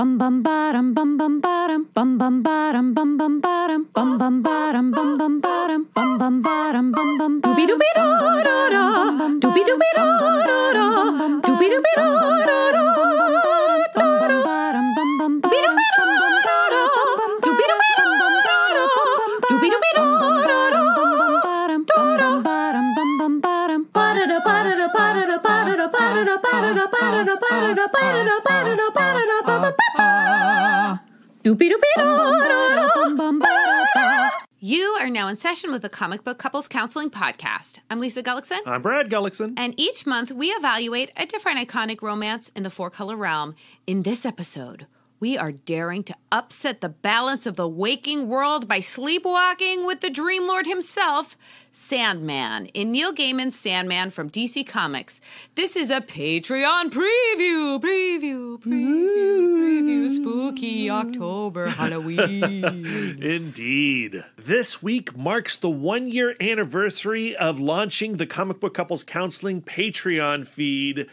bum bum bottom bum bum bottom bum bum bottom bum bum bottom bum bum bottom bum bum bottom bum bum bottom bum bum bottom dooby dooby da da da dooby dooby da da da dooby dooby da da da You are now in session with the Comic Book Couples Counseling Podcast. I'm Lisa Gullickson. I'm Brad Gullickson. And each month we evaluate a different iconic romance in the four color realm. In this episode, we are daring to upset the balance of the waking world by sleepwalking with the Dream Lord himself, Sandman, in Neil Gaiman's Sandman from DC Comics. This is a Patreon preview, preview, preview, preview, spooky October Halloween. Indeed. This week marks the one year anniversary of launching the Comic Book Couples Counseling Patreon feed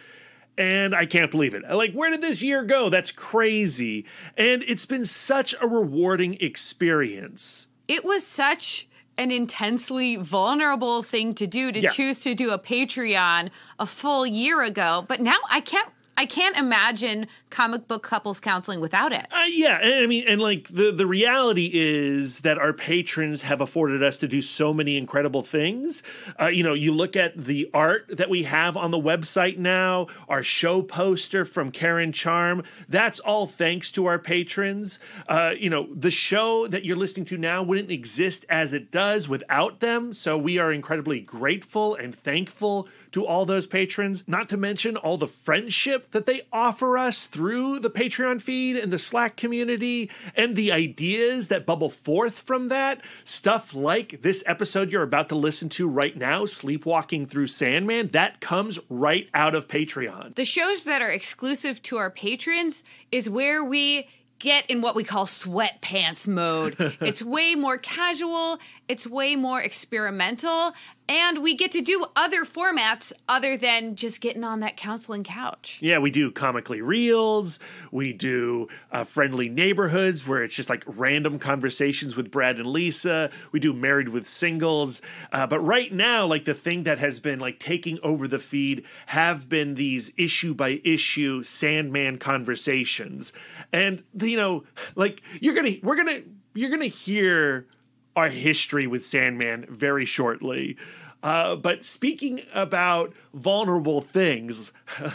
and I can't believe it. Like, where did this year go? That's crazy. And it's been such a rewarding experience. It was such an intensely vulnerable thing to do to yeah. choose to do a Patreon a full year ago. But now I can't I can't imagine comic book couples counseling without it. Uh, yeah, and, I mean, and like the the reality is that our patrons have afforded us to do so many incredible things. Uh, you know, you look at the art that we have on the website now, our show poster from Karen Charm. That's all thanks to our patrons. Uh, you know, the show that you're listening to now wouldn't exist as it does without them. So we are incredibly grateful and thankful to all those patrons. Not to mention all the friendship that they offer us through the Patreon feed and the Slack community and the ideas that bubble forth from that. Stuff like this episode you're about to listen to right now, Sleepwalking Through Sandman, that comes right out of Patreon. The shows that are exclusive to our patrons is where we get in what we call sweatpants mode. it's way more casual, it's way more experimental, and we get to do other formats other than just getting on that counseling couch. Yeah, we do comically reels. We do uh, friendly neighborhoods where it's just like random conversations with Brad and Lisa. We do married with singles. Uh, but right now, like the thing that has been like taking over the feed have been these issue by issue Sandman conversations. And, you know, like you're going to, we're going to, you're going to hear our history with Sandman very shortly. Uh, but speaking about vulnerable things,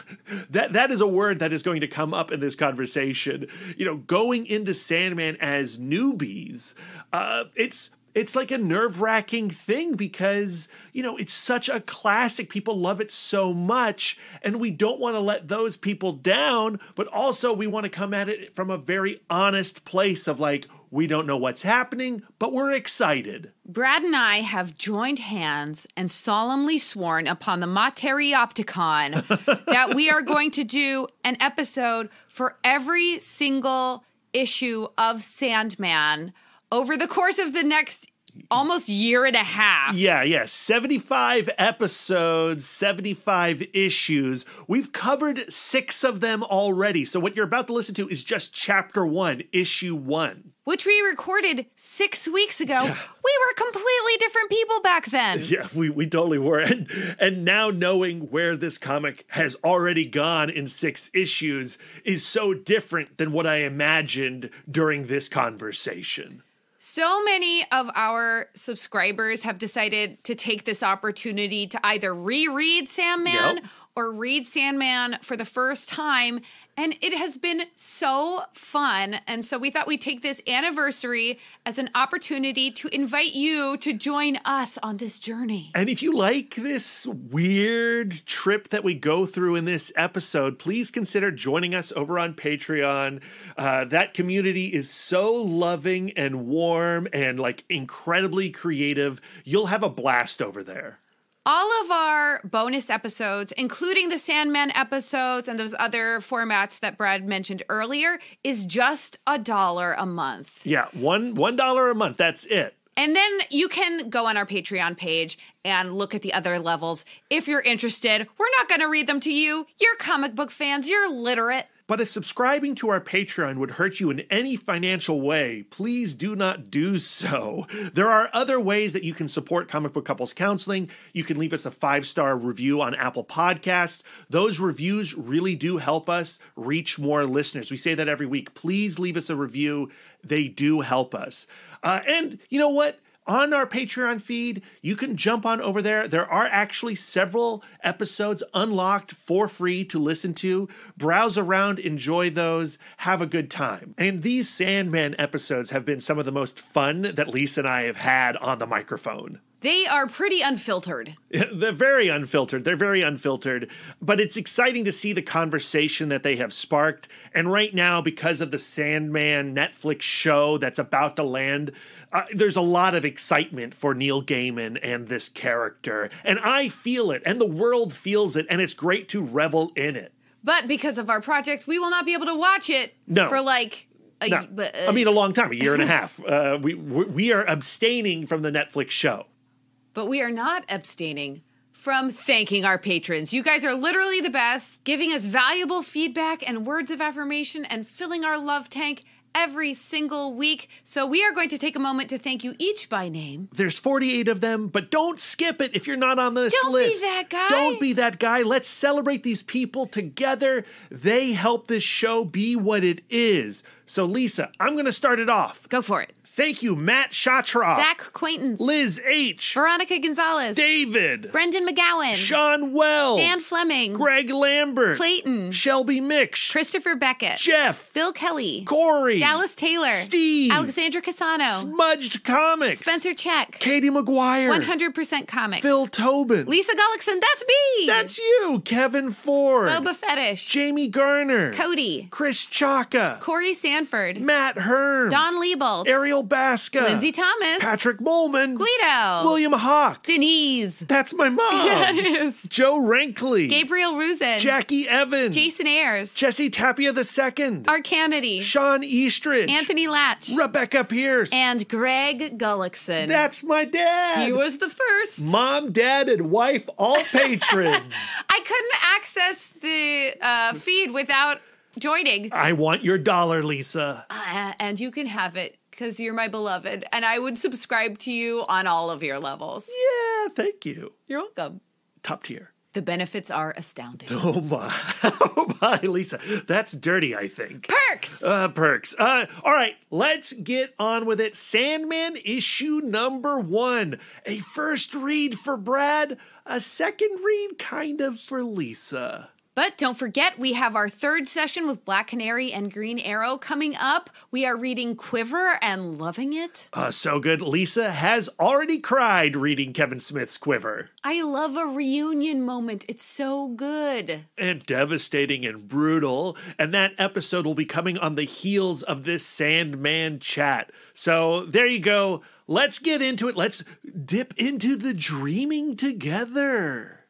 that that is a word that is going to come up in this conversation. You know, going into Sandman as newbies, uh, it's it's like a nerve wracking thing because, you know, it's such a classic. People love it so much. And we don't want to let those people down, but also we want to come at it from a very honest place of like, we don't know what's happening, but we're excited. Brad and I have joined hands and solemnly sworn upon the Opticon that we are going to do an episode for every single issue of Sandman over the course of the next almost year and a half. Yeah, yeah. 75 episodes, 75 issues. We've covered six of them already. So what you're about to listen to is just chapter one, issue one. Which we recorded six weeks ago. Yeah. We were completely different people back then. Yeah, we, we totally were. And and now knowing where this comic has already gone in six issues is so different than what I imagined during this conversation. So many of our subscribers have decided to take this opportunity to either reread Sandman yep or read Sandman for the first time. And it has been so fun. And so we thought we'd take this anniversary as an opportunity to invite you to join us on this journey. And if you like this weird trip that we go through in this episode, please consider joining us over on Patreon. Uh, that community is so loving and warm and like incredibly creative. You'll have a blast over there all of our bonus episodes, including the Sandman episodes and those other formats that Brad mentioned earlier, is just a dollar a month. Yeah, one one dollar a month. That's it. And then you can go on our Patreon page and look at the other levels if you're interested. We're not going to read them to you. You're comic book fans. You're literate. But if subscribing to our Patreon would hurt you in any financial way, please do not do so. There are other ways that you can support Comic Book Couples Counseling. You can leave us a five star review on Apple Podcasts. Those reviews really do help us reach more listeners. We say that every week. Please leave us a review, they do help us. Uh, and you know what? on our Patreon feed. You can jump on over there. There are actually several episodes unlocked for free to listen to. Browse around, enjoy those, have a good time. And these Sandman episodes have been some of the most fun that Lisa and I have had on the microphone. They are pretty unfiltered. They're very unfiltered. They're very unfiltered. But it's exciting to see the conversation that they have sparked. And right now, because of the Sandman Netflix show that's about to land, uh, there's a lot of excitement for Neil Gaiman and this character. And I feel it, and the world feels it, and it's great to revel in it. But because of our project, we will not be able to watch it no. for like a, no. but, uh, I mean, a long time, a year and a half. Uh, we we are abstaining from the Netflix show but we are not abstaining from thanking our patrons. You guys are literally the best, giving us valuable feedback and words of affirmation and filling our love tank every single week. So we are going to take a moment to thank you each by name. There's 48 of them, but don't skip it if you're not on this don't list. Don't be that guy. Don't be that guy. Let's celebrate these people together. They help this show be what it is. So Lisa, I'm going to start it off. Go for it. Thank you, Matt Chatra. Zach Quaintance. Liz H. Veronica Gonzalez. David. Brendan McGowan. Sean Wells. Dan Fleming. Greg Lambert. Clayton. Shelby Mix. Christopher Beckett. Jeff. Bill Kelly. Corey. Dallas Taylor. Steve. Alexandra Casano. Smudged Comics. Spencer Check. Katie McGuire. 100% Comics. Phil Tobin. Lisa Gullickson. That's me. That's you. Kevin Ford. Boba Fetish. Jamie Garner. Cody. Chris Chaka. Corey Sanford. Matt Herm. Don Liebold. Ariel Basca, Lindsay Thomas, Patrick Molman, Guido, William Hawk, Denise. That's my mom. Yeah, it is. Joe Rankley, Gabriel Ruzin, Jackie Evans, Jason Ayers, Jesse Tapia II, Art Kennedy, Sean Eastridge, Anthony Latch, Rebecca Pierce, and Greg Gullickson. That's my dad. He was the first. Mom, dad, and wife, all patrons. I couldn't access the uh, feed without joining. I want your dollar, Lisa. Uh, and you can have it because you're my beloved, and I would subscribe to you on all of your levels. Yeah, thank you. You're welcome. Top tier. The benefits are astounding. Oh my. oh my, Lisa. That's dirty, I think. Perks! Uh, perks. Uh, all right, let's get on with it. Sandman issue number one. A first read for Brad, a second read kind of for Lisa. But don't forget, we have our third session with Black Canary and Green Arrow coming up. We are reading Quiver and loving it. Uh, so good. Lisa has already cried reading Kevin Smith's Quiver. I love a reunion moment. It's so good. And devastating and brutal. And that episode will be coming on the heels of this Sandman chat. So there you go. Let's get into it. Let's dip into the dreaming together.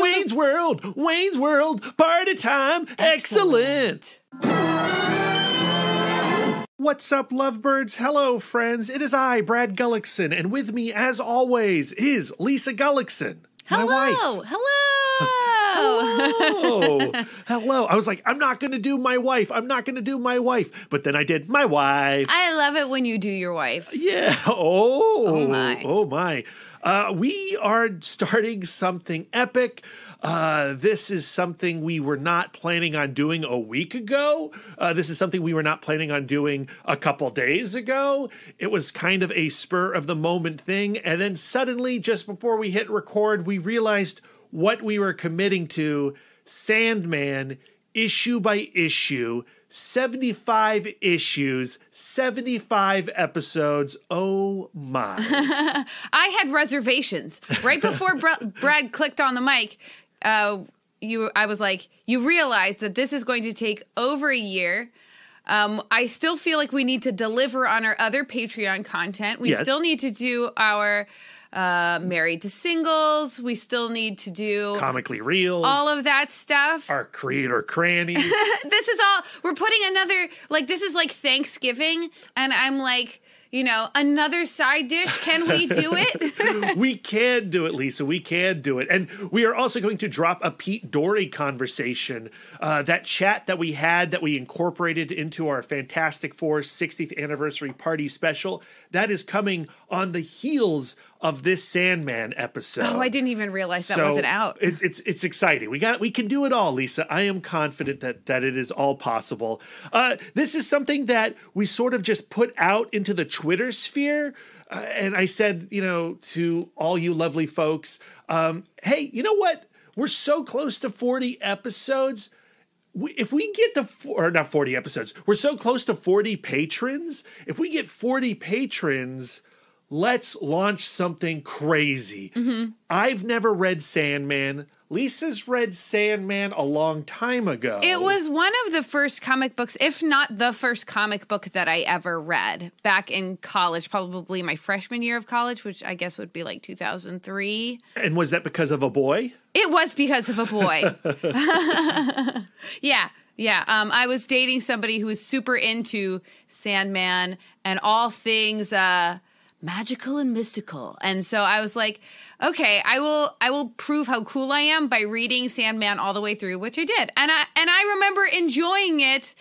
Wayne's World, Wayne's World, party time, excellent. excellent. What's up, lovebirds? Hello, friends. It is I, Brad Gullickson, and with me, as always, is Lisa Gullickson. Hello, my wife. hello. hello. hello. I was like, I'm not going to do my wife. I'm not going to do my wife. But then I did my wife. I love it when you do your wife. Yeah. Oh, oh my. Oh, my. Uh, we are starting something epic. Uh, this is something we were not planning on doing a week ago. Uh, this is something we were not planning on doing a couple days ago. It was kind of a spur of the moment thing. And then suddenly, just before we hit record, we realized what we were committing to Sandman, issue by issue 75 issues, 75 episodes. Oh my. I had reservations. Right before Bre- Brad clicked on the mic, uh, you I was like, you realize that this is going to take over a year. Um, I still feel like we need to deliver on our other Patreon content. We yes. still need to do our uh, married to singles. We still need to do comically real, all of that stuff. Our creator crannies. this is all we're putting another like this is like Thanksgiving, and I'm like you know, another side dish. Can we do it? we can do it, Lisa. We can do it. And we are also going to drop a Pete Dory conversation. Uh, that chat that we had that we incorporated into our Fantastic Four 60th anniversary party special, that is coming on the heels of this Sandman episode. Oh, I didn't even realize so that wasn't out. It, it's it's exciting. We got we can do it all, Lisa. I am confident that that it is all possible. Uh, this is something that we sort of just put out into the Twitter sphere. Uh, and I said, you know, to all you lovely folks, um, hey, you know what? We're so close to 40 episodes. We, if we get to four, or not 40 episodes, we're so close to 40 patrons. If we get 40 patrons, let's launch something crazy. Mm-hmm. I've never read Sandman. Lisa's read Sandman a long time ago. It was one of the first comic books, if not the first comic book that I ever read back in college, probably my freshman year of college, which I guess would be like 2003. And was that because of a boy? It was because of a boy. yeah. Yeah, um, I was dating somebody who was super into Sandman and all things uh, magical and mystical. And so I was like, okay, I will I will prove how cool I am by reading Sandman all the way through, which I did. And I and I remember enjoying it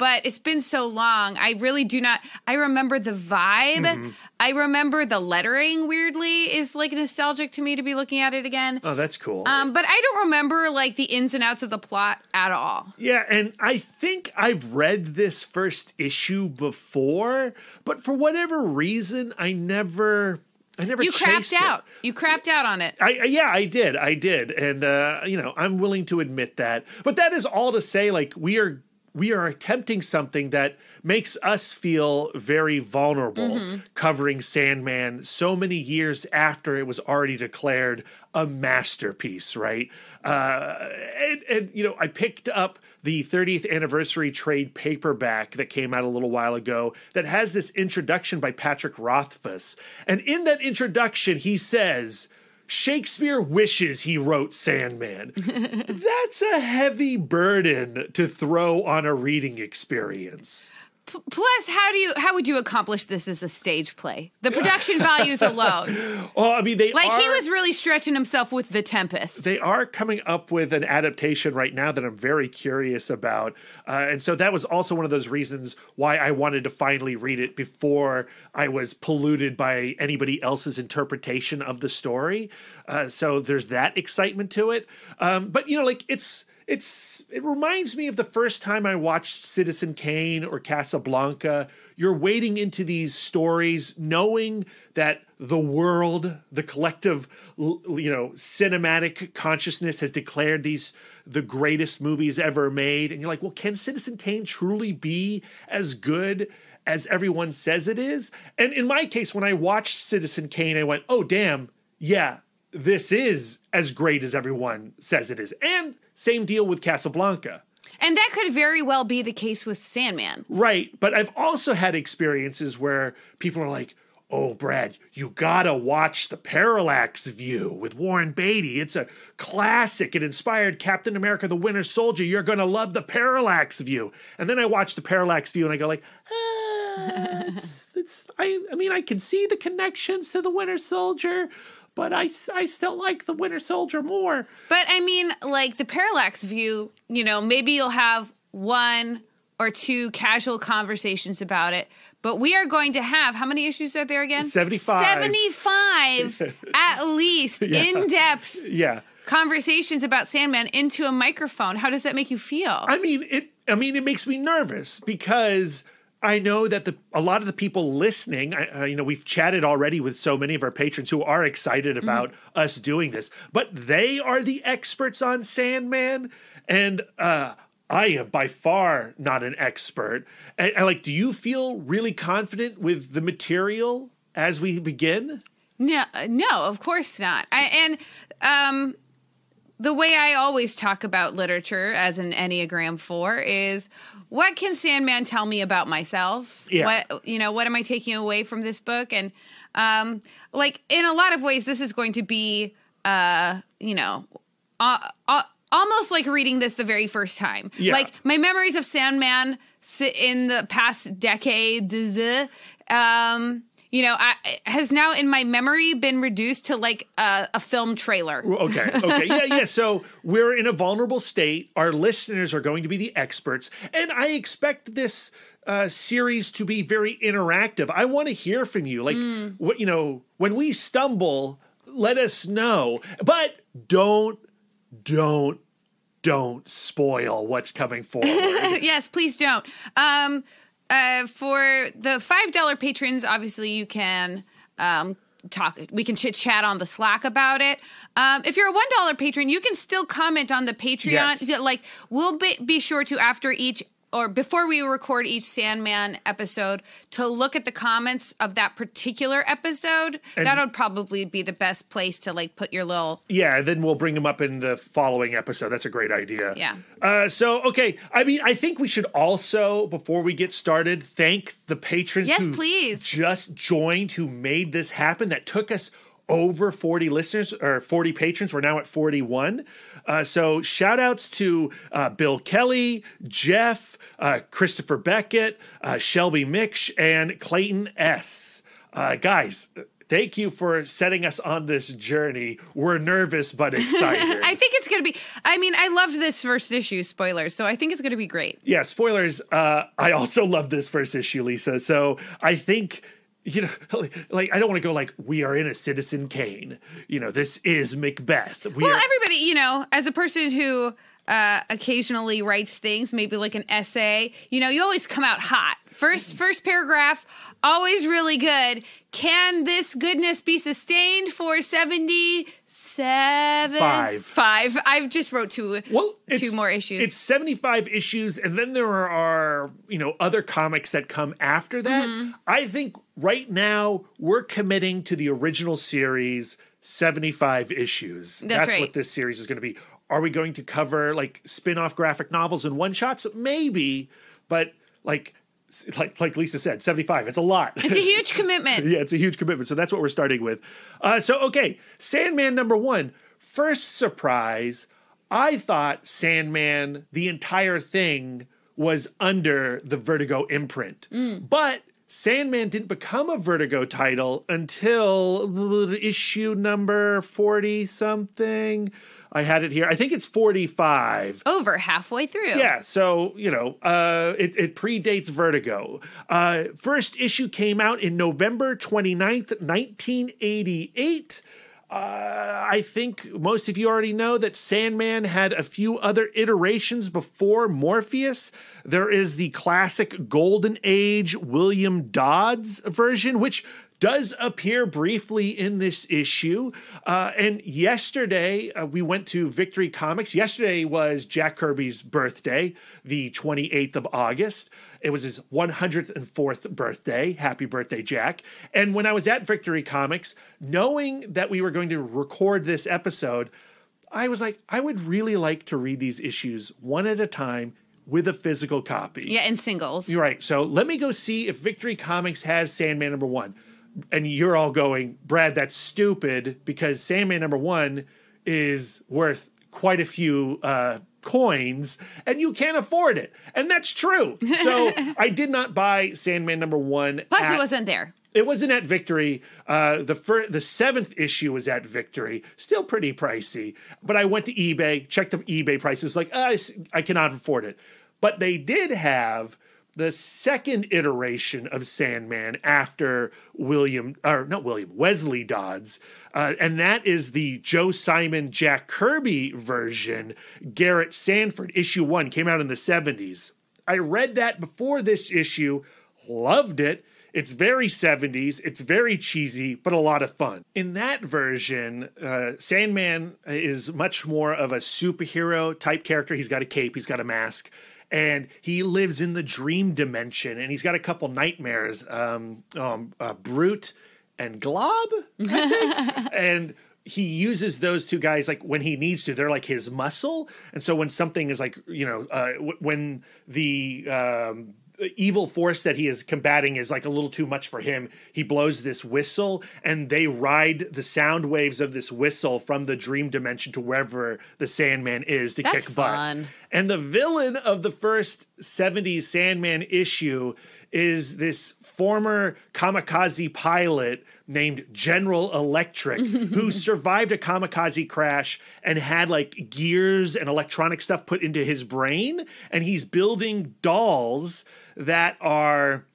but it's been so long. I really do not. I remember the vibe. Mm-hmm. I remember the lettering. Weirdly, is like nostalgic to me to be looking at it again. Oh, that's cool. Um, but I don't remember like the ins and outs of the plot at all. Yeah, and I think I've read this first issue before, but for whatever reason, I never. I never you crapped it. out. You crapped out on it. I, yeah, I did. I did, and uh, you know, I'm willing to admit that. But that is all to say, like we are we are attempting something that makes us feel very vulnerable mm-hmm. covering Sandman so many years after it was already declared a masterpiece, right? Uh, and, and, you know, I picked up the 30th anniversary trade paperback that came out a little while ago that has this introduction by Patrick Rothfuss. And in that introduction, he says, Shakespeare wishes he wrote Sandman. That's a heavy burden to throw on a reading experience. P- plus, how do you how would you accomplish this as a stage play? The production values alone. well, I mean, they like are, he was really stretching himself with the Tempest. They are coming up with an adaptation right now that I'm very curious about, uh, and so that was also one of those reasons why I wanted to finally read it before I was polluted by anybody else's interpretation of the story. Uh, so there's that excitement to it, um, but you know, like it's it's it reminds me of the first time I watched Citizen Kane or Casablanca. You're wading into these stories knowing that the world, the collective, you know, cinematic consciousness has declared these the greatest movies ever made and you're like, "Well, can Citizen Kane truly be as good as everyone says it is?" And in my case when I watched Citizen Kane, I went, "Oh damn, yeah, this is as great as everyone says it is. And same deal with Casablanca. And that could very well be the case with Sandman. Right. But I've also had experiences where people are like, oh, Brad, you gotta watch The Parallax View with Warren Beatty. It's a classic. It inspired Captain America the Winter Soldier. You're gonna love The Parallax View. And then I watch The Parallax View and I go like, ah, it's, it's, I, I mean, I can see the connections to the Winter Soldier, but I, I still like the Winter Soldier more. But I mean, like the parallax view, you know, maybe you'll have one or two casual conversations about it, but we are going to have how many issues are there again? 75. 75 at least yeah. in depth. Yeah. Conversations about Sandman into a microphone. How does that make you feel? I mean, it I mean it makes me nervous because I know that the a lot of the people listening, uh, you know, we've chatted already with so many of our patrons who are excited mm-hmm. about mm-hmm. us doing this, but they are the experts on Sandman, and uh, I am by far not an expert. And, and like, do you feel really confident with the material as we begin? No, no, of course not. I, and um, the way I always talk about literature as an Enneagram 4 is what can Sandman tell me about myself? Yeah. What you know, what am I taking away from this book? And um like in a lot of ways this is going to be uh, you know, uh, uh, almost like reading this the very first time. Yeah. Like my memories of Sandman in the past decades um you know, I, has now in my memory been reduced to like a, a film trailer. Okay. Okay. yeah. Yeah. So we're in a vulnerable state. Our listeners are going to be the experts. And I expect this uh, series to be very interactive. I want to hear from you. Like, mm. what, you know, when we stumble, let us know. But don't, don't don't spoil what's coming forward. yes, please don't. Um, uh, for the five dollar patrons, obviously you can um, talk. We can chit chat on the Slack about it. Um, if you're a one dollar patron, you can still comment on the Patreon. Yes. Like we'll be, be sure to after each or before we record each Sandman episode to look at the comments of that particular episode. And that would probably be the best place to like put your little yeah. Then we'll bring them up in the following episode. That's a great idea. Yeah. Uh, so okay, I mean, I think we should also before we get started thank the patrons. Yes, please. Just joined who made this happen. That took us over 40 listeners or 40 patrons. We're now at 41. Uh, so shout outs to uh, Bill Kelly, Jeff, uh, Christopher Beckett, uh, Shelby Mitch, and Clayton S. Uh, guys, thank you for setting us on this journey. We're nervous but excited. I think it's going to be. I mean, I loved this first issue spoilers, so I think it's going to be great. Yeah, spoilers. Uh, I also love this first issue, Lisa. So I think you know, like I don't want to go like we are in a Citizen Kane. You know, this is Macbeth. We well, are- everybody, you know, as a person who uh, occasionally writes things, maybe like an essay. You know, you always come out hot. First, first paragraph, always really good. Can this goodness be sustained for seventy-seven? Five. Five. I've just wrote two. Well, two more issues. It's seventy-five issues, and then there are you know other comics that come after that. Mm-hmm. I think right now we're committing to the original series. 75 issues. That's, That's right. what this series is going to be are we going to cover like spin-off graphic novels and one shots maybe but like like like Lisa said, 75. It's a lot. It's a huge commitment. yeah, it's a huge commitment. So that's what we're starting with. Uh, so okay, Sandman number one. First surprise, I thought Sandman, the entire thing, was under the Vertigo imprint. Mm. But Sandman didn't become a Vertigo title until uh, issue number 40 something I had it here. I think it's 45. Over halfway through. Yeah. So, you know, uh, it, it predates Vertigo. Uh, first issue came out in November 29th, 1988. Uh, I think most of you already know that Sandman had a few other iterations before Morpheus. There is the classic Golden Age William Dodds version, which does appear briefly in this issue. Uh, and yesterday, uh, we went to Victory Comics. Yesterday was Jack Kirby's birthday, the 28th of August. It was his 104th birthday. Happy birthday, Jack. And when I was at Victory Comics, knowing that we were going to record this episode, I was like, I would really like to read these issues one at a time with a physical copy. Yeah, and singles. You're right. So let me go see if Victory Comics has Sandman number one and you're all going, Brad, that's stupid because Sandman number one is worth quite a few uh, coins and you can't afford it. And that's true. So I did not buy Sandman number one. Plus, at, it wasn't there. It wasn't at Victory. Uh, the fir- the seventh issue was at Victory, still pretty pricey. But I went to eBay, checked the eBay prices, like uh, I, I cannot afford it. But they did have the second iteration of Sandman after William, or not William, Wesley Dodds. Uh, and that is the Joe Simon, Jack Kirby version, Garrett Sanford, issue one, came out in the 70s. I read that before this issue, loved it. It's very 70s, it's very cheesy, but a lot of fun. In that version, uh, Sandman is much more of a superhero type character. He's got a cape, he's got a mask and he lives in the dream dimension, and he's got a couple nightmares. Um, um, uh, Brute and Glob, and he uses those two guys like when he needs to. They're like his muscle, and so when something is like you know uh, w- when the um, evil force that he is combating is like a little too much for him. He blows this whistle, and they ride the sound waves of this whistle from the dream dimension to wherever the Sandman is to That's kick fun. butt. And the villain of the first 70s Sandman issue is this former kamikaze pilot named General Electric who survived a kamikaze crash and had like gears and electronic stuff put into his brain. And he's building dolls that are,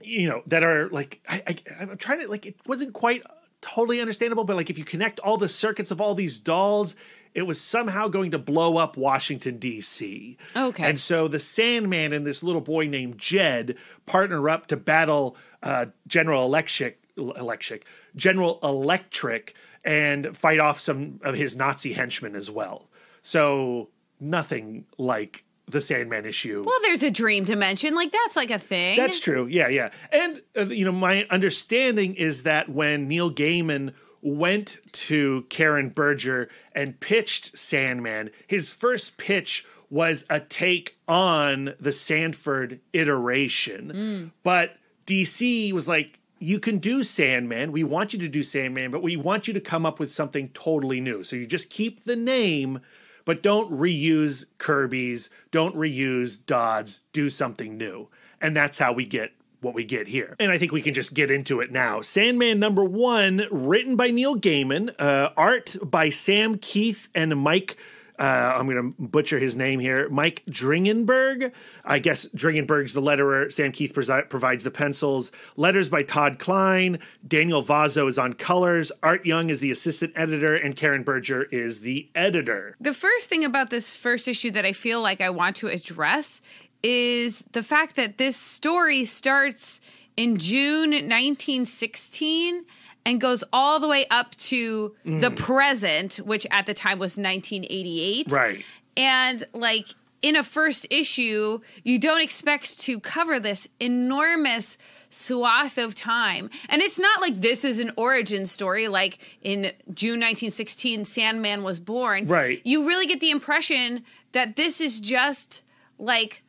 you know, that are like, I, I, I'm trying to, like, it wasn't quite totally understandable, but like if you connect all the circuits of all these dolls, it was somehow going to blow up Washington, D.C. Okay. And so the Sandman and this little boy named Jed partner up to battle uh, General Electric, Electric, General Electric, and fight off some of his Nazi henchmen as well. So nothing like the Sandman issue. Well, there's a dream dimension. Like that's like a thing. That's true. Yeah, yeah. And uh, you know, my understanding is that when Neil Gaiman went to Karen Berger and pitched Sandman. His first pitch was a take on the Sanford iteration. Mm. But DC was like, you can do Sandman. We want you to do Sandman, but we want you to come up with something totally new. So you just keep the name, but don't reuse Kirby's, don't reuse Dodd's, do something new. And that's how we get what we get here. And I think we can just get into it now. Sandman number one, written by Neil Gaiman, uh, art by Sam Keith and Mike. Uh, I'm going to butcher his name here. Mike Dringenberg. I guess Dringenberg's the letterer. Sam Keith presi- provides the pencils. Letters by Todd Klein. Daniel Vazo is on colors. Art Young is the assistant editor, and Karen Berger is the editor. The first thing about this first issue that I feel like I want to address is the fact that this story starts in June 1916 and goes all the way up to mm. the present, which at the time was 1988. Right. And like in a first issue, you don't expect to cover this enormous swath of time. And it's not like this is an origin story, like in June 1916, Sandman was born. Right. You really get the impression that this is just like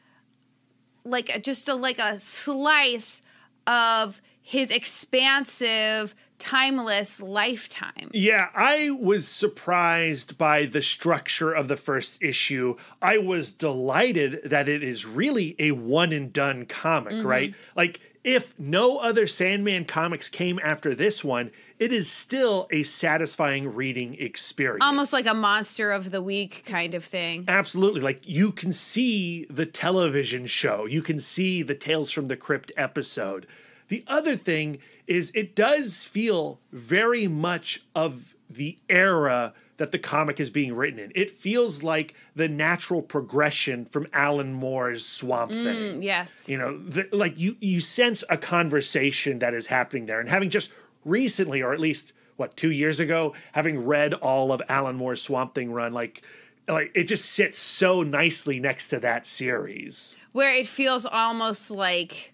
like just a, like a slice of his expansive timeless lifetime. Yeah, I was surprised by the structure of the first issue. I was delighted that it is really a one and done comic, mm-hmm. right? Like if no other Sandman comics came after this one, it is still a satisfying reading experience. Almost like a monster of the week kind of thing. Absolutely. Like you can see the television show, you can see the Tales from the Crypt episode. The other thing is, it does feel very much of the era that the comic is being written in. It feels like the natural progression from Alan Moore's Swamp mm, Thing. Yes, you know, the, like you you sense a conversation that is happening there, and having just recently, or at least what two years ago, having read all of Alan Moore's Swamp Thing run, like like it just sits so nicely next to that series, where it feels almost like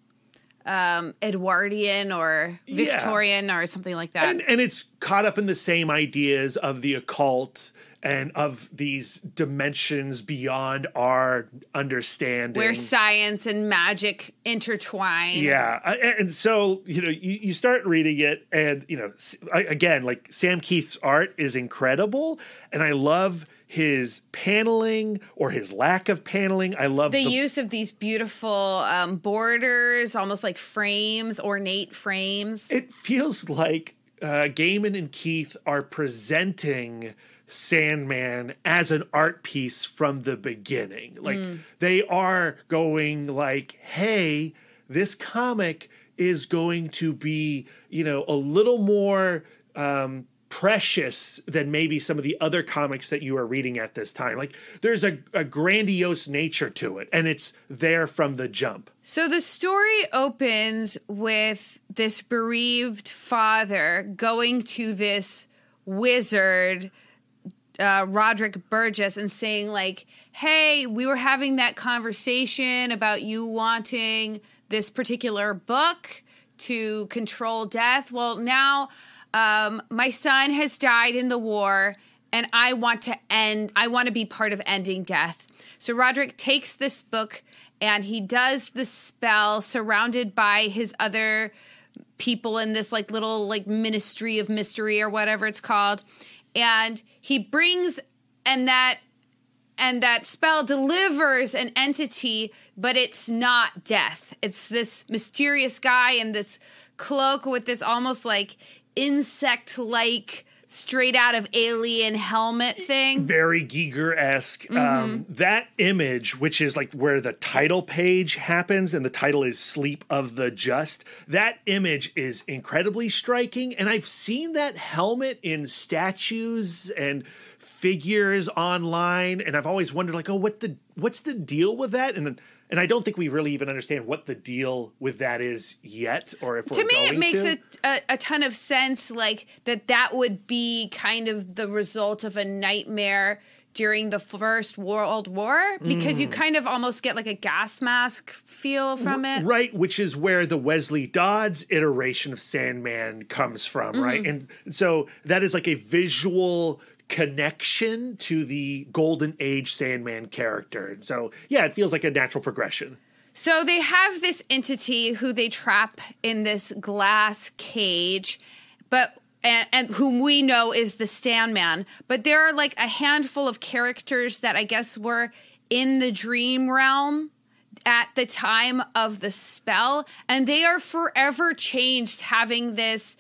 um, Edwardian or Victorian yeah. or something like that. And, and it's caught up in the same ideas of the occult and of these dimensions beyond our understanding where science and magic intertwine yeah and so you know you, you, start reading it and you know again like sam keith's art is incredible and i love his paneling or his lack of paneling. I love the, the use of these beautiful um, borders, almost like frames, ornate frames. It feels like uh, Gaiman and Keith are presenting Sandman as an art piece from the beginning. Like mm. they are going like, hey, this comic is going to be, you know, a little more um, precious than maybe some of the other comics that you are reading at this time. Like there's a, a, grandiose nature to it, and it's there from the jump. So the story opens with this bereaved father going to this wizard. Uh, Roderick Burgess and saying, like, hey, we were having that conversation about you wanting this particular book to control death. Well, now um, my son has died in the war and I want to end, I want to be part of ending death. So Roderick takes this book and he does the spell surrounded by his other people in this like little like ministry of mystery or whatever it's called and he brings and that and that spell delivers an entity but it's not death it's this mysterious guy in this cloak with this almost like insect like straight out of alien helmet thing very giger esque um, mm-hmm. um, that image which is like where the title page happens and the title is sleep of the just that image is incredibly striking and i've seen that helmet in statues and figures online and i've always wondered like oh what the what's the deal with that and and I don't think we really even understand what the deal with that is yet, or if to me it makes to. A, a ton of sense, like that that would be kind of the result of a nightmare during the first World War because mm. you kind of almost get like a gas mask feel from it, right? Which is where the Wesley Dodds iteration of Sandman comes from, mm-hmm. right? Mm. And so that is like a visual connection to the golden age Sandman character. And so, yeah, it feels like a natural progression. So they have this entity who they trap in this glass cage, but and, and, whom we know is the Sandman. But there are like a handful of characters that I guess were in the dream realm at the time of the spell, and they are forever changed having this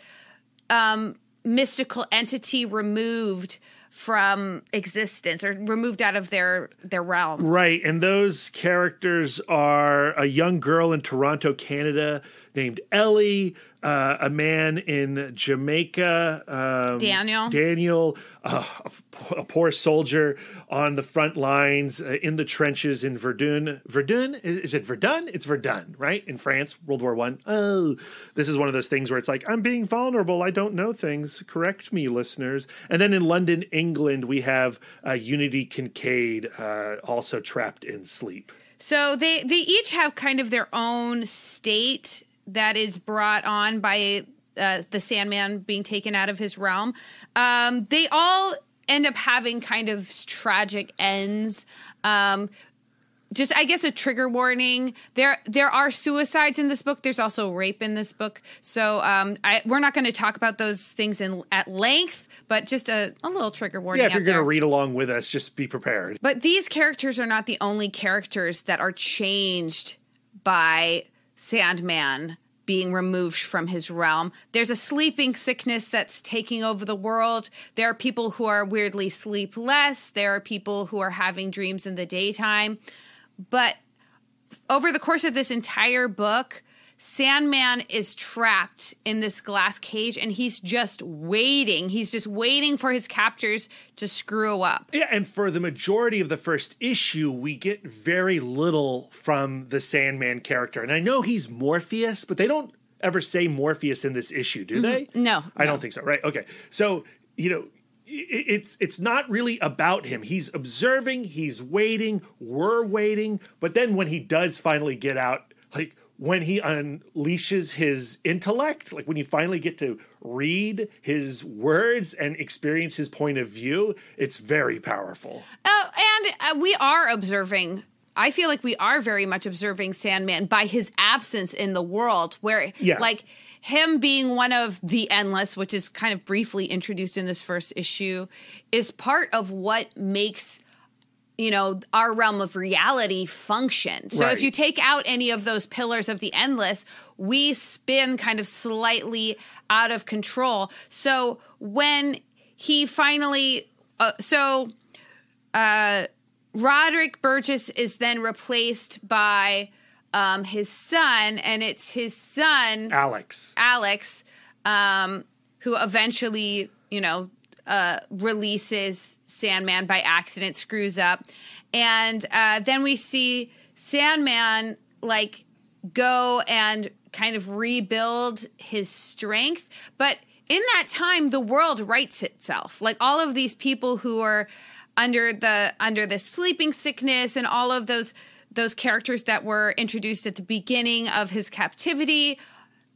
um, mystical entity removed from existence or removed out of their their realm. Right, and those characters are a young girl in Toronto, Canada named Ellie, uh, a man in Jamaica, um, Daniel. Daniel, uh, a poor soldier on the front lines uh, in the trenches in Verdun. Verdun is, is, it Verdun? It's Verdun, right? In France, World War One. Oh, this is one of those things where it's like I'm being vulnerable. I don't know things. Correct me, listeners. And then in London, England, we have uh, Unity Kincaid, uh, also trapped in sleep. So they they each have kind of their own state that is brought on by uh, the Sandman being taken out of his realm, um, they all end up having kind of tragic ends. Um, just I guess a trigger warning. There there are suicides in this book. There's also rape in this book. So um, I, we're not going to talk about those things in at length, but just a, a little trigger warning. Yeah, if you're going to read along with us, just be prepared. But these characters are not the only characters that are changed by Sandman being removed from his realm. There's a sleeping sickness that's taking over the world. There are people who are weirdly sleepless. There are people who are having dreams in the daytime. But over the course of this entire book, Sandman is trapped in this glass cage and he's just waiting. He's just waiting for his captors to screw up. Yeah, and for the majority of the first issue, we get very little from the Sandman character. And I know he's Morpheus, but they don't ever say Morpheus in this issue, do mm-hmm. they? No. I no. don't think so, right? Okay. So, you know, it's it's not really about him. He's observing, he's waiting, we're waiting, but then when he does finally get out, like when he unleashes his intellect, like when you finally get to read his words and experience his point of view, it's very powerful. Oh, and uh, we are observing. I feel like we are very much observing Sandman by his absence in the world, where yeah. like him being one of the endless, which is kind of briefly introduced in this first issue, is part of what makes you know our realm of reality function so right. if you take out any of those pillars of the endless we spin kind of slightly out of control so when he finally uh, so uh, roderick burgess is then replaced by um, his son and it's his son alex alex um, who eventually you know uh, releases Sandman by accident, screws up, and uh, then we see Sandman like go and kind of rebuild his strength, but in that time the world rights itself like all of these people who are under the under the sleeping sickness and all of those those characters that were introduced at the beginning of his captivity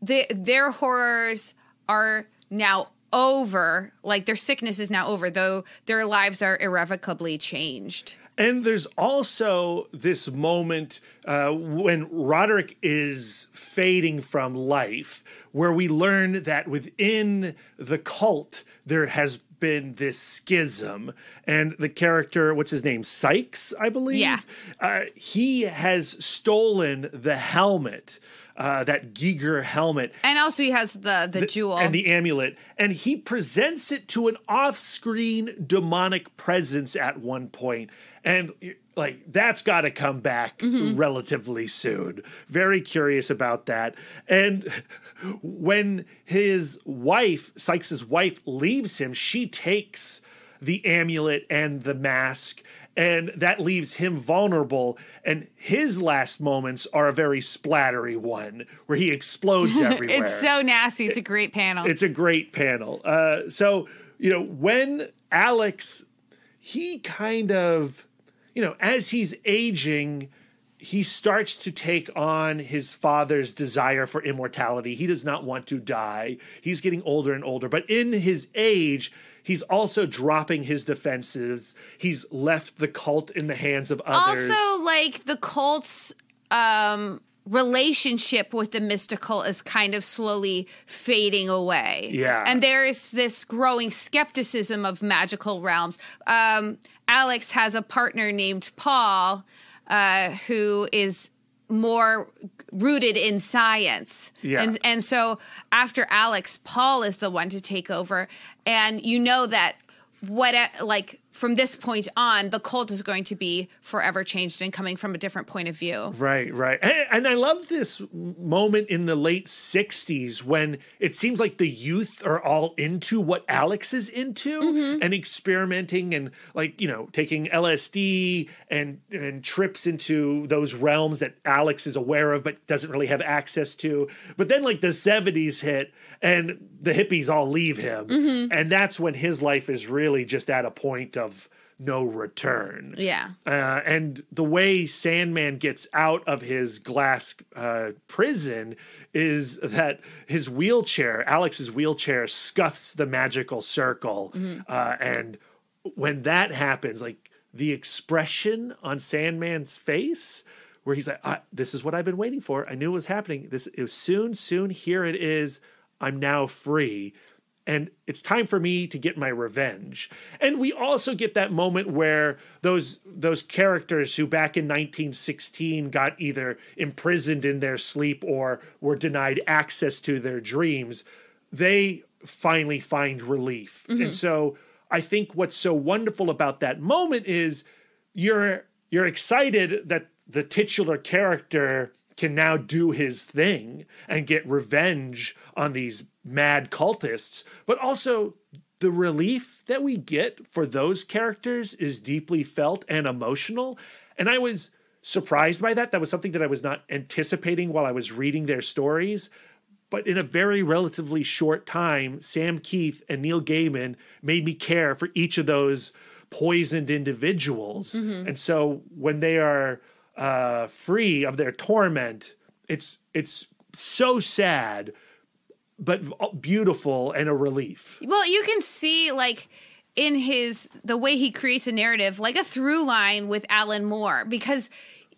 the, their horrors are now over, like their sickness is now over, though their lives are irrevocably changed. And there's also this moment uh, when Roderick is fading from life, where we learn that within the cult, there has been this schism and the character what's his name sykes i believe yeah. Uh, he has stolen the helmet uh, that Giger helmet, and also he has the, the the jewel and the amulet, and he presents it to an off-screen demonic presence at one point, and like that's got to come back mm-hmm. relatively soon. Very curious about that. And when his wife, Sykes's wife, leaves him, she takes the amulet and the mask and that leaves him vulnerable. And his last moments are a very splattery one where he explodes everywhere. it's so nasty. It's a great panel. It's a great panel. Uh, so, you know, when Alex, he kind of, you know, as he's aging, he starts to take on his father's desire for immortality. He does not want to die. He's getting older and older, but in his age, He's also dropping his defenses. He's left the cult in the hands of others. Also, like the cult's um, relationship with the mystical is kind of slowly fading away. Yeah. And there is this growing skepticism of magical realms. Um, Alex has a partner named Paul uh, who is more rooted in science. Yeah. And and so after Alex, Paul is the one to take over and you know that what like from this point on, the cult is going to be forever changed and coming from a different point of view. Right, right. And, I love this moment in the late 60s when it seems like the youth are all into what Alex is into mm-hmm. and experimenting and like, you know, taking LSD and and trips into those realms that Alex is aware of but doesn't really have access to. But then like the 70s hit and the hippies all leave him. Mm-hmm. And that's when his life is really just at a point of no return. Yeah. Uh, and the way Sandman gets out of his glass uh, prison is that his wheelchair, Alex's wheelchair, scuffs the magical circle. Mm-hmm. Uh, and when that happens, like the expression on Sandman's face, where he's like, uh, "This is what I've been waiting for. I knew it was happening. This is soon, soon. Here it is. I'm now free." and it's time for me to get my revenge. And we also get that moment where those those characters who back in 1916 got either imprisoned in their sleep or were denied access to their dreams, they finally find relief. Mm-hmm. And so I think what's so wonderful about that moment is you're you're excited that the titular character can now do his thing and get revenge on these mad cultists, but also the relief that we get for those characters is deeply felt and emotional. And I was surprised by that. That was something that I was not anticipating while I was reading their stories. But in a very relatively short time, Sam Keith and Neil Gaiman made me care for each of those poisoned individuals. Mm-hmm. And so when they are uh, free of their torment. It's it's so sad, but uh, beautiful and a relief. Well, you can see like in his the way he creates a narrative, like a through line with Alan Moore, because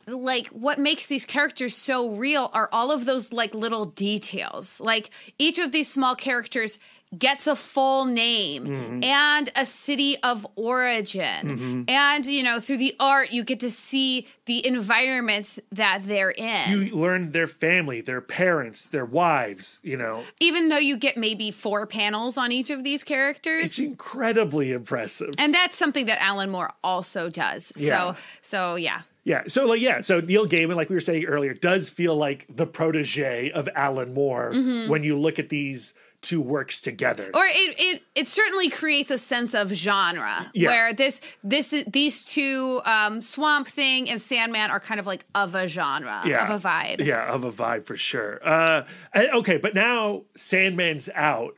like what makes these characters so real are all of those like little details. Like each of these small characters gets a full name mm-hmm. and a city of origin. Mm-hmm. And, you know, through the art, you get to see the environments that they're in. You learn their family, their parents, their wives, you know. Even though you get maybe four panels on each of these characters. It's incredibly impressive. And that's something that Alan Moore also does. Yeah. So, so yeah. Yeah. So like yeah, so Neil Gaiman, like we were saying earlier, does feel like the protege of Alan Moore mm-hmm. when you look at these two works together. Or it, it it certainly creates a sense of genre yeah. where this this these two um, Swamp Thing and Sandman are kind of like of a genre, yeah. of a vibe. Yeah, of a vibe for sure. Uh, okay, but now Sandman's out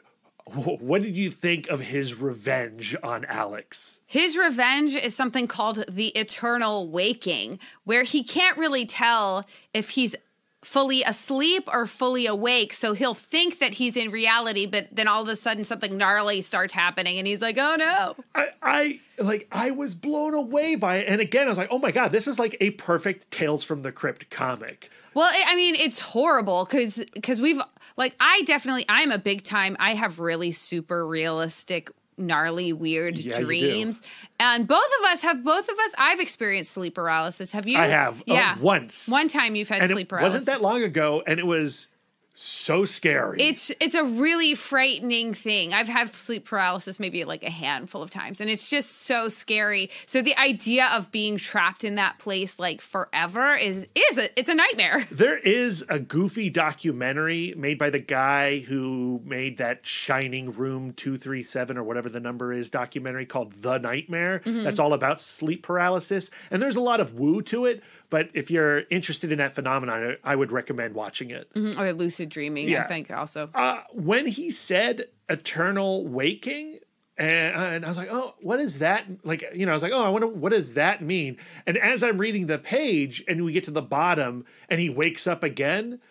what did you think of his revenge on Alex? His revenge is something called the eternal waking, where he can't really tell if he's fully asleep or fully awake. So he'll think that he's in reality, but then all of a sudden something gnarly starts happening and he's like, oh no. I, I like I was blown away by it. And again, I was like, oh my God, this is like a perfect Tales from the Crypt comic. Well, I mean, it's horrible because because we've like I definitely I'm a big time. I have really super realistic gnarly weird yeah, dreams and both of us have both of us i've experienced sleep paralysis have you i have uh, yeah uh, once one time you've had and sleep paralysis wasn't that long ago and it was so scary. It's it's a really frightening thing. I've had sleep paralysis maybe like a handful of times and it's just so scary. So the idea of being trapped in that place like forever is is a, it's a nightmare. There is a goofy documentary made by the guy who made that Shining Room 237 or whatever the number is documentary called The Nightmare. Mm-hmm. That's all about sleep paralysis and there's a lot of woo to it, but if you're interested in that phenomenon, I would recommend watching it. Mm-hmm. Or lucid dreaming, yeah. I think, also. Uh, when he said eternal waking, and, and, I was like, oh, what is that? Like, you know, I was like, oh, I wonder what does that mean? And as I'm reading the page and we get to the bottom and he wakes up again,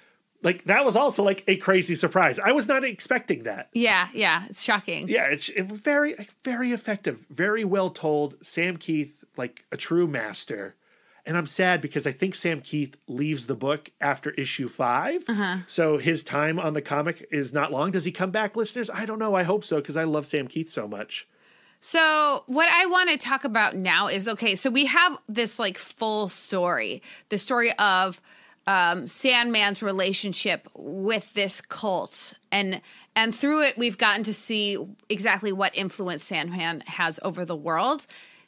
like that was also like a crazy surprise. I was not expecting that. Yeah, yeah, it's shocking. Yeah, it's it, very, very effective, very well told. Sam Keith, like a true master. And I'm sad because I think Sam Keith leaves the book after issue 5 uh-huh. So his time on the comic is not long. Does he come back, listeners? I don't know. I hope so because I love Sam Keith so much. So, what I want to talk about now is okay, so we have this like full story the story of um, Sandman's relationship with this cult, and and through it, we've gotten to see exactly what influence Sandman has over the world.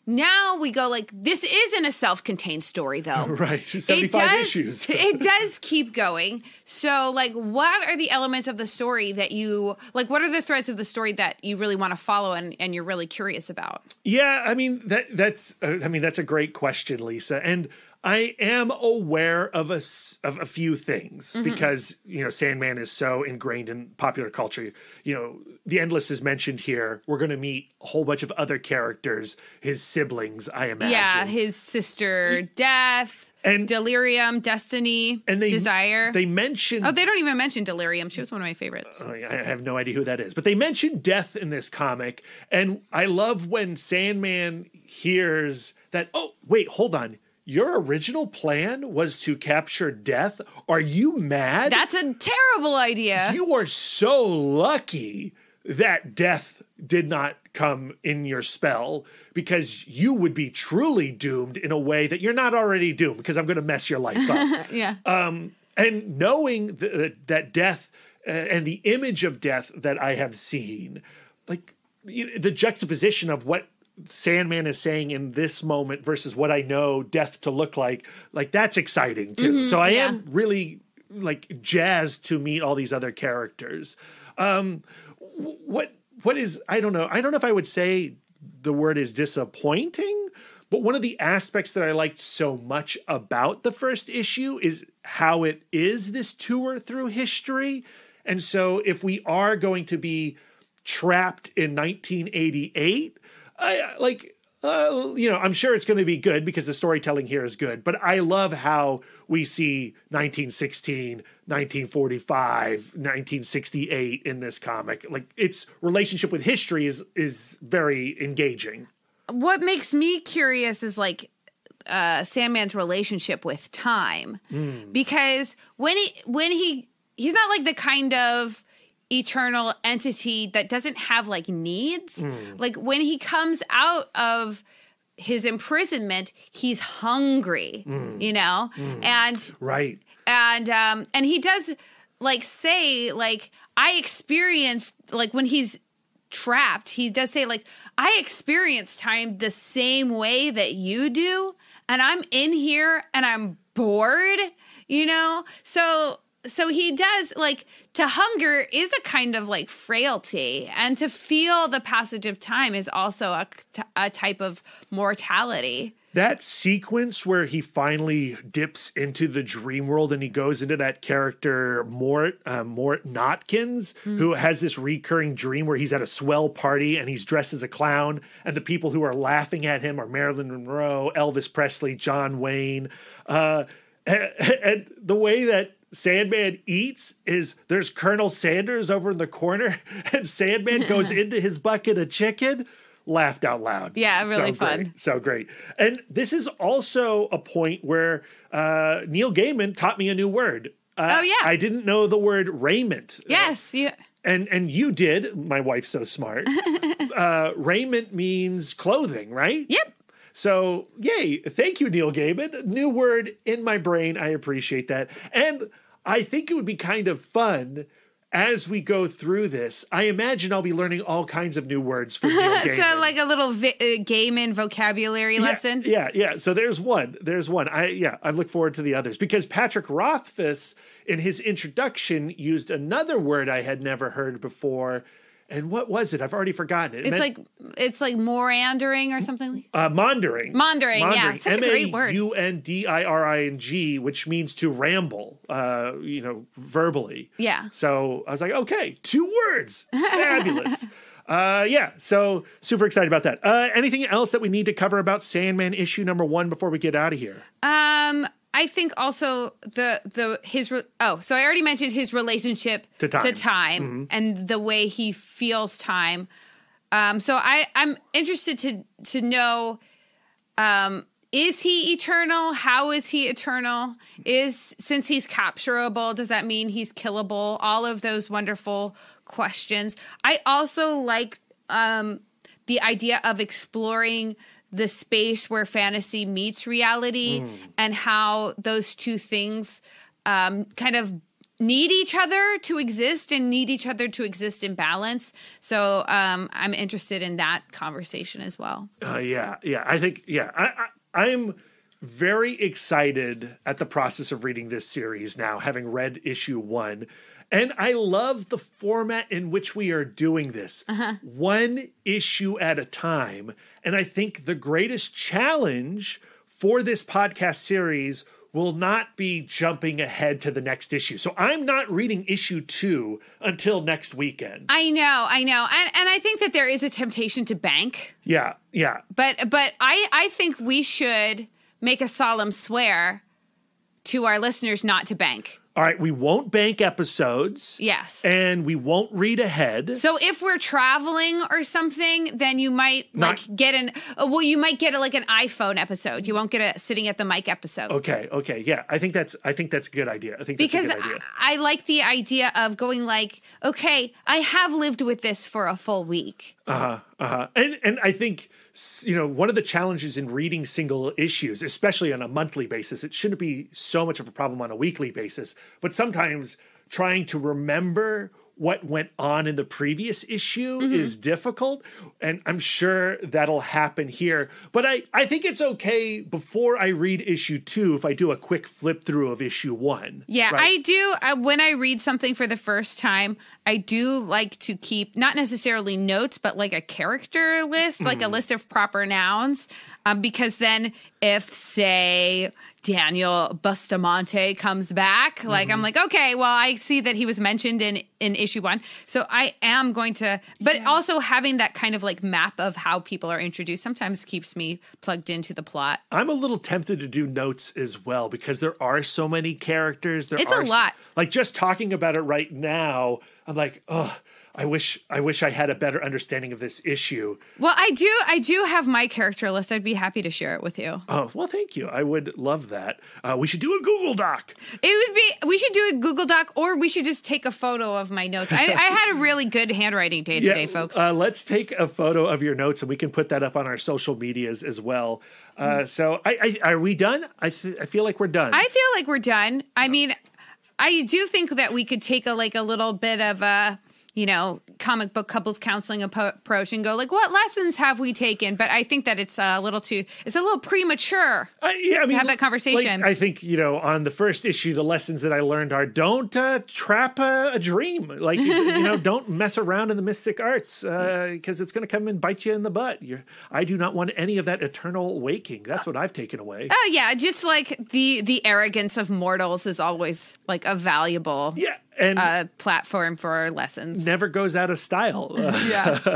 Now we go like this isn't a self-contained story though. Right. 75 it does, issues. it does keep going. So like what are the elements of the story that you like what are the threads of the story that you really want to follow and, and you're really curious about? Yeah, I mean that that's uh, I mean that's a great question, Lisa. And I am aware of a, of a few things mm-hmm. because, you know, Sandman is so ingrained in popular culture. You know, The Endless is mentioned here. We're going to meet a whole bunch of other characters, his siblings, I imagine. Yeah, his sister, Death, and Delirium, Destiny, and they, Desire. They mention. Oh, they don't even mention Delirium. She was one of my favorites. Oh, I have no idea who that is, but they mention Death in this comic. And I love when Sandman hears that, oh, wait, hold on your original plan was to capture death? Are you mad? That's a terrible idea. You are so lucky that death did not come in your spell because you would be truly doomed in a way that you're not already doomed because I'm going to mess your life up. yeah. Um, and knowing th- that death uh, and the image of death that I have seen, like you know, the juxtaposition of what Sandman is saying in this moment versus what I know death to look like, like that's exciting too. Mm-hmm, so I yeah. am really like jazzed to meet all these other characters. Um, what what is I don't know. I don't know if I would say the word is disappointing, but one of the aspects that I liked so much about the first issue is how it is this tour through history. And so if we are going to be trapped in 1988, I like uh, you know, I'm sure it's going to be good because the storytelling here is good, but I love how we see 1916, 1945, 1968 in this comic. Like its relationship with history is is very engaging. What makes me curious is like uh, Sandman's relationship with time, mm. because when he when he he's not like the kind of eternal entity that doesn't have like needs. Mm. Like when he comes out of his imprisonment, he's hungry, mm. you know? Mm. And Right. And um and he does like say like I experienced like when he's trapped, he does say like I experience time the same way that you do and I'm in here and I'm bored, you know? So so he does like to hunger is a kind of like frailty and to feel the passage of time is also a, a type of mortality that sequence where he finally dips into the dream world and he goes into that character Mort uh, Mort Notkins, mm. who has this recurring dream where he's at a swell party and he's dressed as a clown, and the people who are laughing at him are Marilyn Monroe, Elvis Presley, John Wayne, uh, and the way that Sandman eats is there's Colonel Sanders over in the corner, and Sandman goes into his bucket of chicken. Laughed out loud. Yeah, really so fun. Great. So great. And this is also a point where uh, Neil Gaiman taught me a new word. Uh, oh yeah, I didn't know the word raiment. Yes, yeah And and you did. My wife's so smart. uh, raiment means clothing, right? Yep. So, yay. Thank you, Neil Gaiman. New word in my brain. I appreciate that. And I think it would be kind of fun as we go through this, I imagine I'll be learning all kinds of new words from Neil Gaiman. so, like a little vi- uh, Gaiman vocabulary yeah, lesson. Yeah, yeah. So there's one. There's one. I yeah. I look forward to the others because Patrick Rothfuss in his introduction used another word I had never heard before and what was it? I've already forgotten it. It's meant, like it's like morandering or something. Uh, mondering. Mondering. Mondering. Yeah, such M-A-U-N-D-I-R-I-N-G, a great word. U N D I R I N G, which means to ramble. Uh, you know, verbally. Yeah. So I was like, okay, two words, fabulous. uh, yeah, so super excited about that. Uh, anything else that we need to cover about Sandman issue number one before we get out of here? Um, I think also the the his re- oh so I already mentioned his relationship to time, to time mm-hmm. and the way he feels time. Um, so I I'm interested to to know um, is he eternal? How is he eternal? Is since he's capturable, does that mean he's killable? All of those wonderful questions. I also like um, the idea of exploring the space where fantasy meets reality mm. and how those two things um, kind of need each other to exist and need each other to exist in balance. So um, I'm interested in that conversation as well. Uh, yeah, yeah. I think yeah. I, I I'm very excited at the process of reading this series now, having read issue one, and I love the format in which we are doing this uh-huh. one issue at a time. And I think the greatest challenge for this podcast series will not be jumping ahead to the next issue. So I'm not reading issue two until next weekend. I know, I know. And and I think that there is a temptation to bank. Yeah, yeah. But but I, I think we should make a solemn swear to our listeners not to bank all right, we won't bank episodes. Yes. And we won't read ahead. So if we're traveling or something, then you might Not, like get an uh, well, you might get a, like an iPhone episode. You won't get a sitting at the mic episode. Okay, okay. Yeah. I think that's I think that's a good idea. I think because I, I like the idea of going like, okay, I have lived with this for a full week. Uh-huh. Uh-huh. And and I think you know one of the challenges in reading single issues especially on a monthly basis it shouldn't be so much of a problem on a weekly basis but sometimes trying to remember what went on in the previous issue mm-hmm. is difficult and i'm sure that'll happen here but i i think it's okay before i read issue two if i do a quick flip through of issue one yeah right? i do uh, when i read something for the first time i do like to keep not necessarily notes but like a character list mm-hmm. like a mm-hmm. list of proper nouns um, because then if say Daniel Bustamante comes back. Like mm-hmm. I'm like, okay, well, I see that he was mentioned in in issue 1. So I am going to but yeah. also having that kind of like map of how people are introduced sometimes keeps me plugged into the plot. I'm a little tempted to do notes as well because there are so many characters. There it's are a lot. Like just talking about it right now, I'm like, oh, I wish I wish I had a better understanding of this issue. Well, I do I do have my character list. I'd be happy to share it with you. Oh well, thank you. I would love that. Uh, we should do a Google Doc. It would be we should do a Google Doc, or we should just take a photo of my notes. I, I had a really good handwriting day today, yeah, folks. Uh, let's take a photo of your notes, and we can put that up on our social medias as well. Uh, mm. so, I, I, are we done? I, I feel like we're done. I feel like we're done. I mean, I do think that we could take a like a little bit of a you know, comic book couples counseling approach and go like, what lessons have we taken? But I think that it's a little too, it's a little premature uh, yeah, I mean, to have that conversation. Like, I think, you know, on the first issue, the lessons that I learned are don't uh, trap a, a, dream. Like, you know, don't mess around in the mystic arts because uh, it's going to come and bite you in the butt. You're, I do not want any of that eternal waking. That's what I've taken away. Oh yeah. Just like the, the arrogance of mortals is always like a valuable yeah and a platform for lessons. Never goes out of style. Uh, yeah.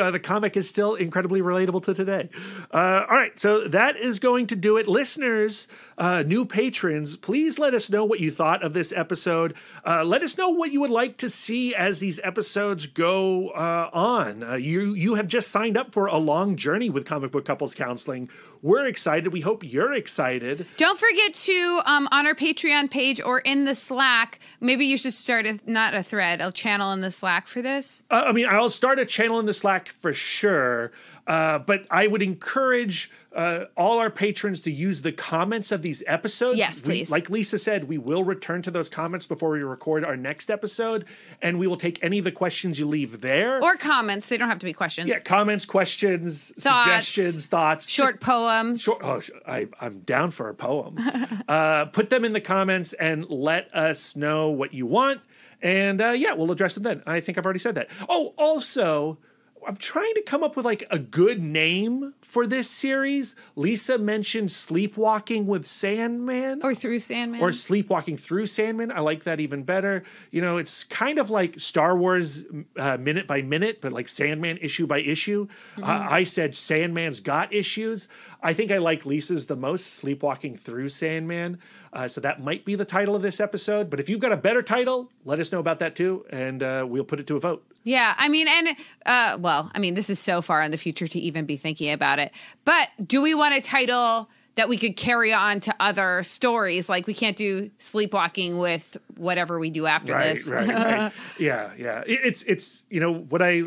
uh, the comic is still incredibly relatable to today. Uh, all right. So that is going to do it. Listeners, uh, new patrons, please let us know what you thought of this episode. Uh, let us know what you would like to see as these episodes go on. you, you have just signed up for a long journey with Comic Book Couples Counseling we're excited. We hope you're excited. Don't forget to um, on our Patreon page or in the Slack. Maybe you should start a, not a thread, a channel in the Slack for this. Uh, I mean, I'll start a channel in the Slack for sure. Uh, but I would encourage uh, all our patrons to use the comments of these episodes. Yes, please. We, like Lisa said, we will return to those comments before we record our next episode, and we will take any of the questions you leave there or comments. They don't have to be questions. Yeah, comments, questions, thoughts, suggestions, thoughts, short just, poems. Short, oh, I, am down for a poem. uh, put them in the comments and let us know what you want. And uh, yeah, we'll address them then. I think I've already said that. Oh, also I'm trying to come up with like a good name for this series. Lisa mentioned sleepwalking with Sandman or through Sandman or sleepwalking through Sandman. I like that even better. You know, it's kind of like Star Wars uh, minute by minute, but like Sandman issue by issue. Mm-hmm. Uh, I said Sandman's got issues. I think I like Lisa's the most sleepwalking through Sandman. Uh, so that might be the title of this episode. But if you've got a better title, let us know about that too, and uh, we'll put it to a vote. Yeah, I mean, and uh, well, I mean, this is so far in the future to even be thinking about it. But do we want a title that we could carry on to other stories? Like we can't do sleepwalking with whatever we do after right, this. Right, right. Yeah, yeah. it's it's you know what I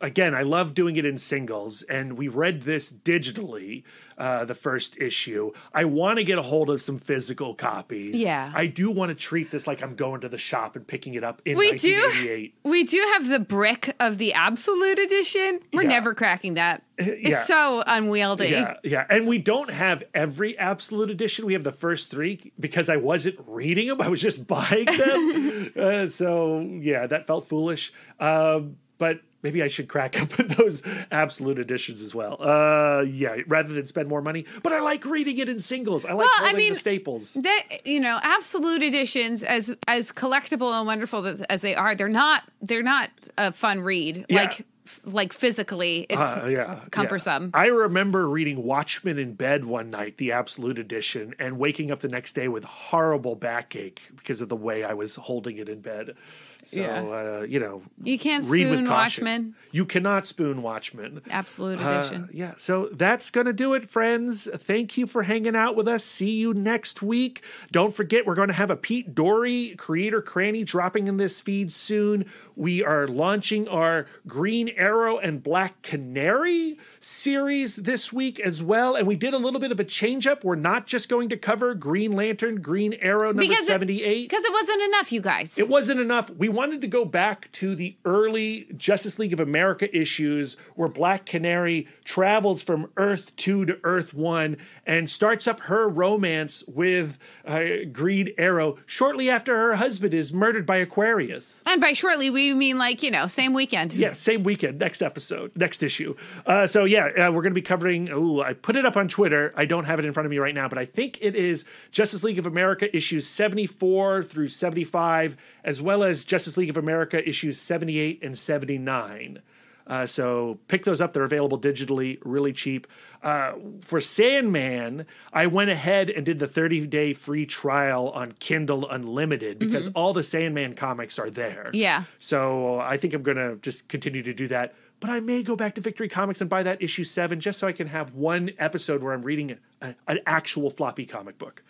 again, I love doing it in singles, and we read this digitally, uh, the first issue. I want to get a hold of some physical copies. Yeah, I do want to treat this like I'm going to the shop and picking it up in we 1988. Do, we do have the brick of the absolute edition. We're yeah. never cracking that. It's yeah. so unwieldy. Yeah, yeah, and we don't have every absolute edition. We have the first three because I wasn't reading them; I was just buying them. uh, so yeah, that felt foolish. Um, but maybe I should crack up at those absolute editions as well. Uh, yeah, rather than spend more money. But I like reading it in singles. I like well, I mean, the staples. That you know, absolute editions as as collectible and wonderful as they are, they're not they're not a fun read. Yeah. Like like physically it's uh, yeah, cumbersome. Yeah. I remember reading Watchmen in bed one night, the absolute edition, and waking up the next day with horrible backache because of the way I was holding it in bed. So yeah. uh, you know, you can't read spoon with Watchmen. You cannot spoon Watchmen. Absolute edition. Uh, yeah. So that's gonna do it, friends. Thank you for hanging out with us. See you next week. Don't forget, we're going to have a Pete Dory creator cranny dropping in this feed soon. We are launching our Green Arrow and Black Canary series this week as well, and we did a little bit of a change up. We're not just going to cover Green Lantern, Green Arrow number seventy eight because it wasn't enough, you guys. It wasn't enough. We wanted to go back to the early Justice League of America issues where Black Canary travels from Earth 2 to Earth 1 and starts up her romance with uh, Greed Arrow shortly after her husband is murdered by Aquarius. And by shortly, we mean like, you know, same weekend. Yeah, same weekend, next episode, next issue. Uh, so, yeah, uh, we're going to be covering. Oh, I put it up on Twitter. I don't have it in front of me right now, but I think it is Justice League of America issues 74 through 75, as well as Justice Justice League of America issues 78 and 79. Uh, so pick those up. They're available digitally, really cheap. Uh, for Sandman, I went ahead and did the 30 day free trial on Kindle Unlimited mm-hmm. because mm-hmm. all the Sandman comics are there. Yeah. So uh, I think I'm going to just continue to do that. But I may go back to Victory Comics and buy that issue seven just so I can have one episode where I'm reading a, a, an actual floppy comic book.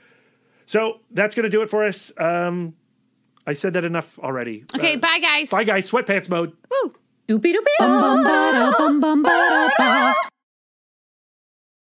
So that's going to do it for us. Um, I said that enough already. Okay, uh, bye guys. Bye guys. Sweatpants mode. Woo. Doopy doopy.